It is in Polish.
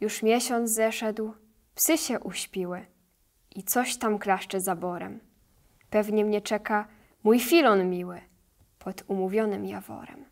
Już miesiąc zeszedł, psy się uśpiły i coś tam klaszcze za borem. Pewnie mnie czeka mój filon miły pod umówionym jaworem.